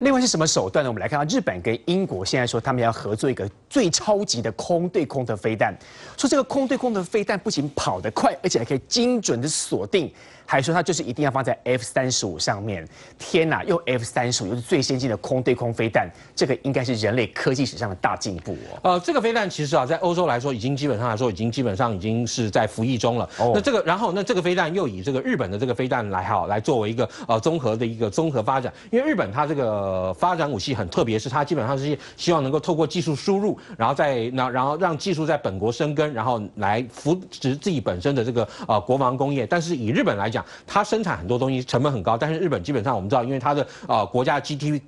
另外是什么手段呢？我们来看到日本跟英国现在说他们要合作一个最超级的空对空的飞弹，说这个空对空的飞弹不仅跑得快，而且还可以精准的锁定。还说它就是一定要放在 F 三十五上面，天哪！用 F 三十五，又是最先进的空对空飞弹，这个应该是人类科技史上的大进步。哦。呃，这个飞弹其实啊，在欧洲来说，已经基本上来说，已经基本上已经是在服役中了。那这个，然后那这个飞弹又以这个日本的这个飞弹来哈来作为一个呃综合的一个综合发展，因为日本它这个发展武器很特别，是它基本上是希望能够透过技术输入，然后在那然后让技术在本国生根，然后来扶持自己本身的这个呃国防工业。但是以日本来讲，它生产很多东西，成本很高，但是日本基本上我们知道，因为它的呃国家 GDP。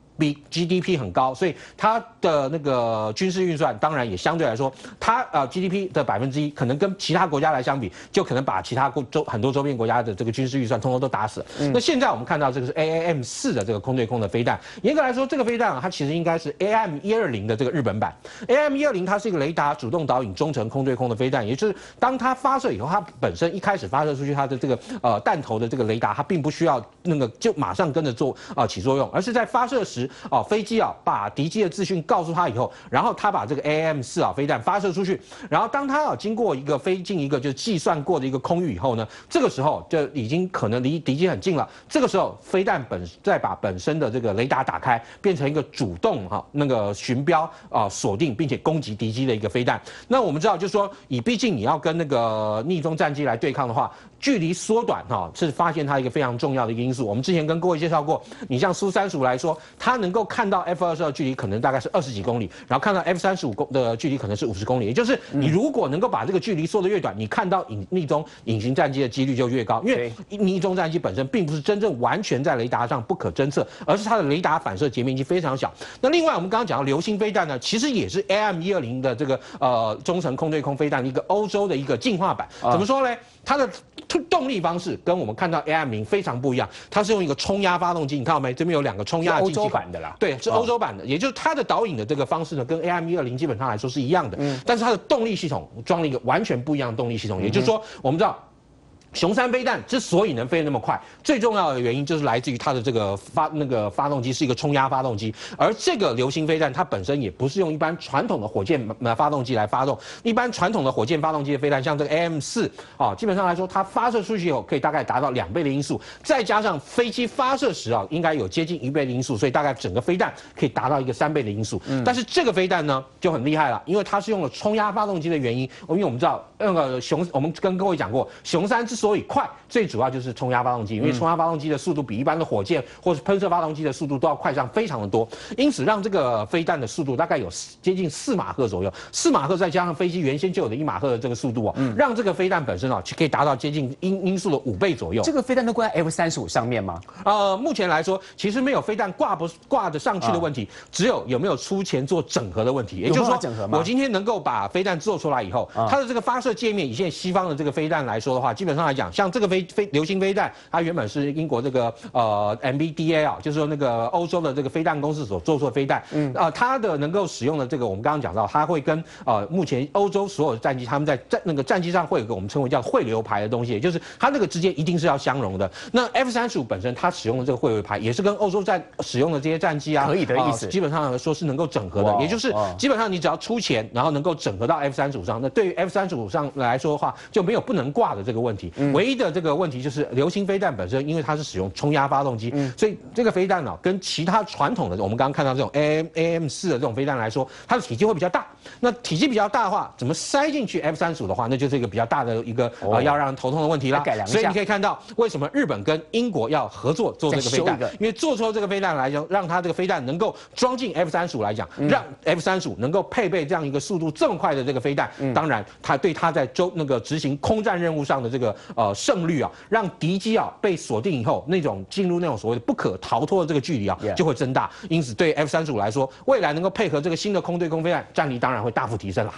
GDP 很高，所以它的那个军事预算当然也相对来说，它呃 GDP 的百分之一可能跟其他国家来相比，就可能把其他国周很多周边国家的这个军事预算通通都打死了。那现在我们看到这个是 AAM 四的这个空对空的飞弹，严格来说，这个飞弹啊，它其实应该是 AM 一二零的这个日本版。AM 一二零它是一个雷达主动导引中程空对空的飞弹，也就是当它发射以后，它本身一开始发射出去它的这个呃弹头的这个雷达，它并不需要那个就马上跟着做啊起作用，而是在发射时。哦，飞机啊，把敌机的资讯告诉他以后，然后他把这个 AM 四啊飞弹发射出去，然后当他啊经过一个飞进一个就计算过的一个空域以后呢，这个时候就已经可能离敌机很近了。这个时候飞弹本再把本身的这个雷达打开，变成一个主动哈那个巡标啊锁定，并且攻击敌机的一个飞弹。那我们知道，就是说，以毕竟你要跟那个逆风战机来对抗的话。距离缩短哈，是发现它一个非常重要的一个因素。我们之前跟各位介绍过，你像苏三十五来说，它能够看到 F 二十二距离可能大概是二十几公里，然后看到 F 三十五公的距离可能是五十公里。也就是你如果能够把这个距离缩得越短，你看到隐匿中隐形战机的几率就越高，因为匿中战机本身并不是真正完全在雷达上不可侦测，而是它的雷达反射截面积非常小。那另外我们刚刚讲到流星飞弹呢，其实也是 A M 一二零的这个呃中程空对空飞弹一个欧洲的一个进化版。怎么说呢？它的动力方式跟我们看到 AM 零非常不一样，它是用一个冲压发动机，你看到没？这边有两个冲压，欧洲版的啦，对，是欧洲版的，也就是它的导引的这个方式呢，跟 AM 一二零基本上来说是一样的，嗯，但是它的动力系统装了一个完全不一样的动力系统，也就是说，我们知道。熊三飞弹之所以能飞那么快，最重要的原因就是来自于它的这个发那个发动机是一个冲压发动机，而这个流星飞弹它本身也不是用一般传统的火箭发动机来发动。一般传统的火箭发动机的飞弹，像这个 AM 四啊，基本上来说，它发射出去以后可以大概达到两倍的音速，再加上飞机发射时啊，应该有接近一倍的音速，所以大概整个飞弹可以达到一个三倍的音速。嗯，但是这个飞弹呢就很厉害了，因为它是用了冲压发动机的原因。因为我们知道那个熊，我们跟各位讲过，熊三之。所以快最主要就是冲压发动机，因为冲压发动机的速度比一般的火箭或是喷射发动机的速度都要快上非常的多，因此让这个飞弹的速度大概有四接近四马赫左右，四马赫再加上飞机原先就有的一马赫的这个速度啊，让这个飞弹本身啊可以达到接近音音速的五倍左右。这个飞弹都挂在 F 三十五上面吗？呃，目前来说其实没有飞弹挂不挂得上去的问题，只有有没有出钱做整合的问题。也就是说，我今天能够把飞弹做出来以后，它的这个发射界面，以现在西方的这个飞弹来说的话，基本上。来讲像这个飞飞流星飞弹，它原本是英国这个呃 MBDA 啊，就是说那个欧洲的这个飞弹公司所做出的飞弹，嗯啊，它的能够使用的这个，我们刚刚讲到，它会跟呃目前欧洲所有的战机，他们在战那个战机上会有个我们称为叫汇流牌的东西，就是它那个之间一定是要相容的。那 F 三十五本身它使用的这个汇流牌，也是跟欧洲战使用的这些战机啊，可以的意思，基本上来说是能够整合的，也就是基本上你只要出钱，然后能够整合到 F 三十五上，那对于 F 三十五上来说的话，就没有不能挂的这个问题。唯一的这个问题就是，流星飞弹本身，因为它是使用冲压发动机，所以这个飞弹呢，跟其他传统的我们刚刚看到这种 A M A M 四的这种飞弹来说，它的体积会比较大。那体积比较大的话，怎么塞进去 F 三十五的话，那就是一个比较大的一个啊，要让人头痛的问题了。所以你可以看到，为什么日本跟英国要合作做这个飞弹？因为做出这个飞弹来讲，让它这个飞弹能够装进 F 三十五来讲，让 F 三十五能够配备这样一个速度这么快的这个飞弹。当然，它对它在周那个执行空战任务上的这个。呃，胜率啊，让敌机啊被锁定以后，那种进入那种所谓的不可逃脱的这个距离啊，就会增大。因此，对 F 三十五来说，未来能够配合这个新的空对空飞弹，战力当然会大幅提升啦。